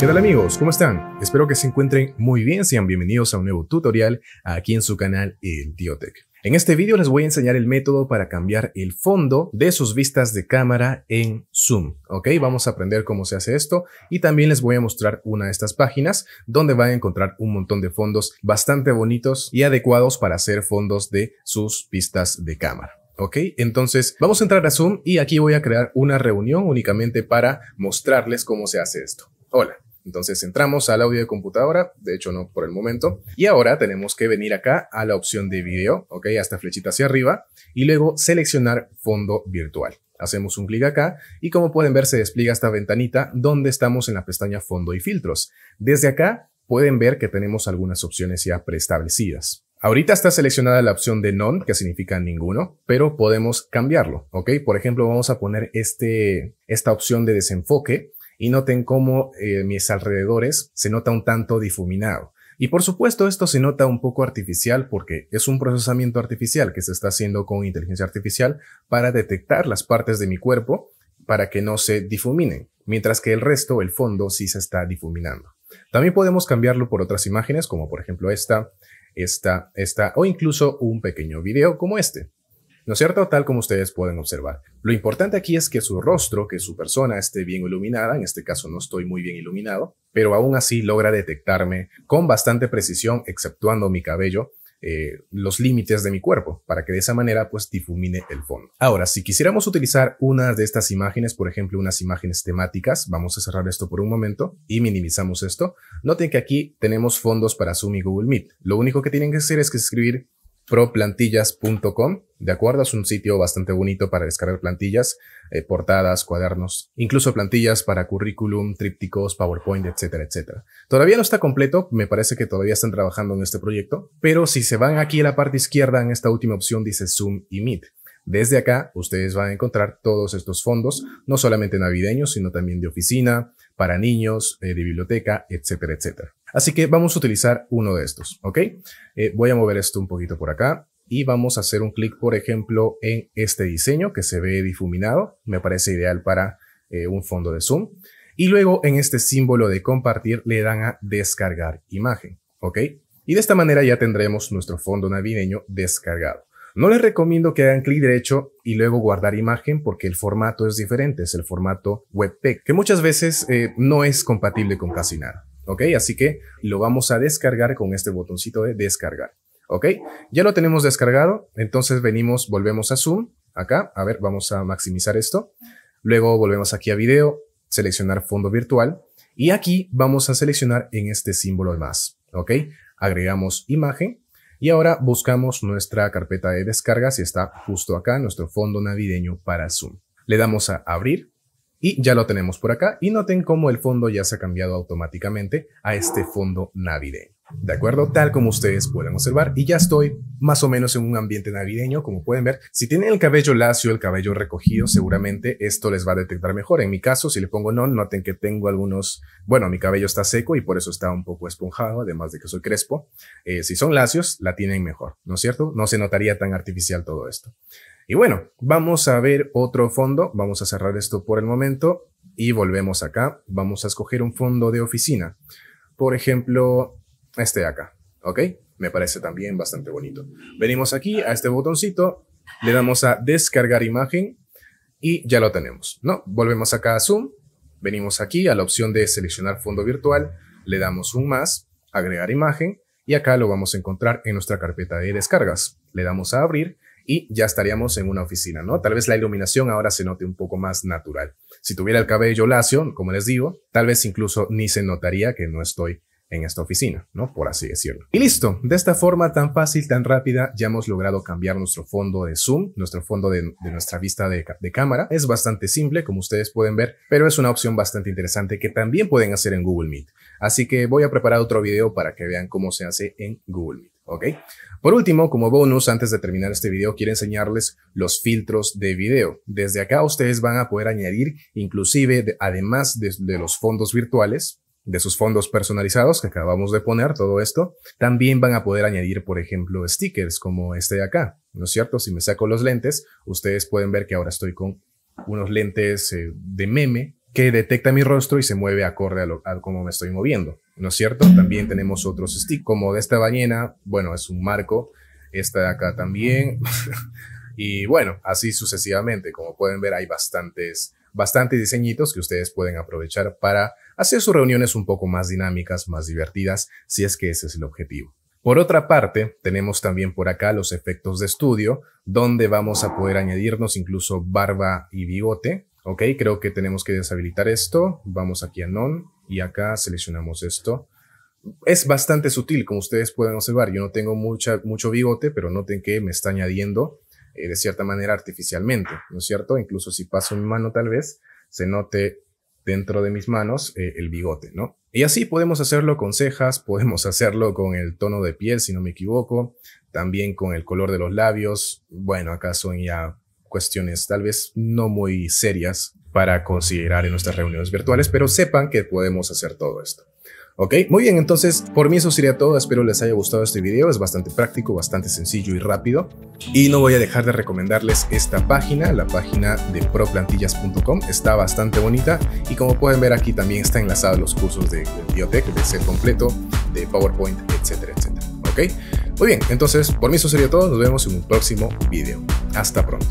¿Qué amigos? ¿Cómo están? Espero que se encuentren muy bien, sean bienvenidos a un nuevo tutorial aquí en su canal El Diotech. En este vídeo les voy a enseñar el método para cambiar el fondo de sus vistas de cámara en Zoom, ¿ok? Vamos a aprender cómo se hace esto y también les voy a mostrar una de estas páginas donde van a encontrar un montón de fondos bastante bonitos y adecuados para hacer fondos de sus vistas de cámara. ¿Ok? Entonces vamos a entrar a Zoom y aquí voy a crear una reunión únicamente para mostrarles cómo se hace esto. Hola, entonces entramos al audio de computadora, de hecho no por el momento, y ahora tenemos que venir acá a la opción de video, ok, hasta flechita hacia arriba, y luego seleccionar fondo virtual. Hacemos un clic acá y como pueden ver se despliega esta ventanita donde estamos en la pestaña fondo y filtros. Desde acá pueden ver que tenemos algunas opciones ya preestablecidas. Ahorita está seleccionada la opción de none, que significa ninguno, pero podemos cambiarlo, ¿ok? Por ejemplo, vamos a poner este, esta opción de desenfoque y noten cómo eh, mis alrededores se nota un tanto difuminado. Y por supuesto esto se nota un poco artificial porque es un procesamiento artificial que se está haciendo con inteligencia artificial para detectar las partes de mi cuerpo para que no se difuminen, mientras que el resto, el fondo, sí se está difuminando. También podemos cambiarlo por otras imágenes como por ejemplo esta, esta, esta o incluso un pequeño video como este. ¿no es cierto? Tal como ustedes pueden observar. Lo importante aquí es que su rostro, que su persona esté bien iluminada, en este caso no estoy muy bien iluminado, pero aún así logra detectarme con bastante precisión, exceptuando mi cabello, eh, los límites de mi cuerpo para que de esa manera pues difumine el fondo. Ahora, si quisiéramos utilizar una de estas imágenes, por ejemplo, unas imágenes temáticas, vamos a cerrar esto por un momento y minimizamos esto. Noten que aquí tenemos fondos para Zoom y Google Meet. Lo único que tienen que hacer es que escribir proplantillas.com, ¿de acuerdo? Es un sitio bastante bonito para descargar plantillas, eh, portadas, cuadernos, incluso plantillas para currículum, trípticos, PowerPoint, etcétera, etcétera. Todavía no está completo, me parece que todavía están trabajando en este proyecto, pero si se van aquí a la parte izquierda, en esta última opción dice Zoom y Meet. Desde acá ustedes van a encontrar todos estos fondos, no solamente navideños, sino también de oficina, para niños, eh, de biblioteca, etcétera, etcétera. Así que vamos a utilizar uno de estos, ¿ok? Eh, voy a mover esto un poquito por acá y vamos a hacer un clic, por ejemplo, en este diseño que se ve difuminado. Me parece ideal para eh, un fondo de zoom. Y luego en este símbolo de compartir le dan a descargar imagen, ¿ok? Y de esta manera ya tendremos nuestro fondo navideño descargado. No les recomiendo que hagan clic derecho y luego guardar imagen porque el formato es diferente, es el formato WebP, que muchas veces eh, no es compatible con casi nada. ¿Ok? Así que lo vamos a descargar con este botoncito de descargar. ¿Ok? Ya lo tenemos descargado. Entonces venimos, volvemos a Zoom. Acá, a ver, vamos a maximizar esto. Luego volvemos aquí a video, seleccionar fondo virtual. Y aquí vamos a seleccionar en este símbolo de más. ¿Ok? Agregamos imagen. Y ahora buscamos nuestra carpeta de descargas y está justo acá, nuestro fondo navideño para Zoom. Le damos a abrir y ya lo tenemos por acá y noten cómo el fondo ya se ha cambiado automáticamente a este fondo navideño. De acuerdo, tal como ustedes pueden observar y ya estoy más o menos en un ambiente navideño, como pueden ver. Si tienen el cabello lacio, el cabello recogido, seguramente esto les va a detectar mejor. En mi caso, si le pongo no, noten que tengo algunos, bueno, mi cabello está seco y por eso está un poco esponjado, además de que soy crespo. Eh, si son lacios, la tienen mejor, ¿no es cierto? No se notaría tan artificial todo esto. Y bueno, vamos a ver otro fondo, vamos a cerrar esto por el momento y volvemos acá, vamos a escoger un fondo de oficina, por ejemplo, este de acá, ¿ok? Me parece también bastante bonito. Venimos aquí a este botoncito, le damos a descargar imagen y ya lo tenemos, ¿no? Volvemos acá a Zoom, venimos aquí a la opción de seleccionar fondo virtual, le damos un más, agregar imagen y acá lo vamos a encontrar en nuestra carpeta de descargas. Le damos a abrir y ya estaríamos en una oficina, ¿no? Tal vez la iluminación ahora se note un poco más natural. Si tuviera el cabello lacio, como les digo, tal vez incluso ni se notaría que no estoy en esta oficina, ¿no? Por así decirlo. Y listo, de esta forma tan fácil, tan rápida, ya hemos logrado cambiar nuestro fondo de zoom, nuestro fondo de, nuestra vista de, de, cámara. Es bastante simple, como ustedes pueden ver, pero es una opción bastante interesante que también pueden hacer en Google Meet. Así que voy a preparar otro video para que vean cómo se hace en Google Meet. ¿ok? Por último, como bonus, antes de terminar este video, quiero enseñarles los filtros de video. Desde acá ustedes van a poder añadir, inclusive, además de, los fondos virtuales, de sus fondos personalizados que acabamos de poner, todo esto, también van a poder añadir, por ejemplo, stickers como este de acá, ¿no es cierto? Si me saco los lentes, ustedes pueden ver que ahora estoy con unos lentes eh, de meme que detecta mi rostro y se mueve acorde a cómo me estoy moviendo. ¿no es cierto? También tenemos otros stick como de esta ballena, bueno, es un marco, esta de acá también, y bueno, así sucesivamente, como pueden ver hay bastantes, bastantes diseñitos que ustedes pueden aprovechar para hacer sus reuniones un poco más dinámicas, más divertidas, si es que ese es el objetivo. Por otra parte, tenemos también por acá los efectos de estudio, donde vamos a poder añadirnos incluso barba y bigote. Ok, creo que tenemos que deshabilitar esto. Vamos aquí a non y acá seleccionamos esto. Es bastante sutil, como ustedes pueden observar. Yo no tengo mucha, mucho bigote, pero noten que me está añadiendo eh, de cierta manera artificialmente, ¿no es cierto? Incluso si paso mi mano tal vez, se note dentro de mis manos eh, el bigote, ¿no? Y así podemos hacerlo con cejas, podemos hacerlo con el tono de piel, si no me equivoco, también con el color de los labios. Bueno, acá son ya cuestiones tal vez no muy serias para considerar en nuestras reuniones virtuales, pero sepan que podemos hacer todo esto. ¿Ok? Muy bien, entonces por mí eso sería todo. Espero les haya gustado este video. Es bastante práctico, bastante sencillo y rápido. Y no voy a dejar de recomendarles esta página, la página de proplantillas.com. Está bastante bonita y como pueden ver aquí también está enlazado los cursos de Biotech, de ser completo, de PowerPoint, etcétera, etcétera. ¿Ok? Muy bien, entonces por mí eso sería todo. Nos vemos en un próximo video. Hasta pronto.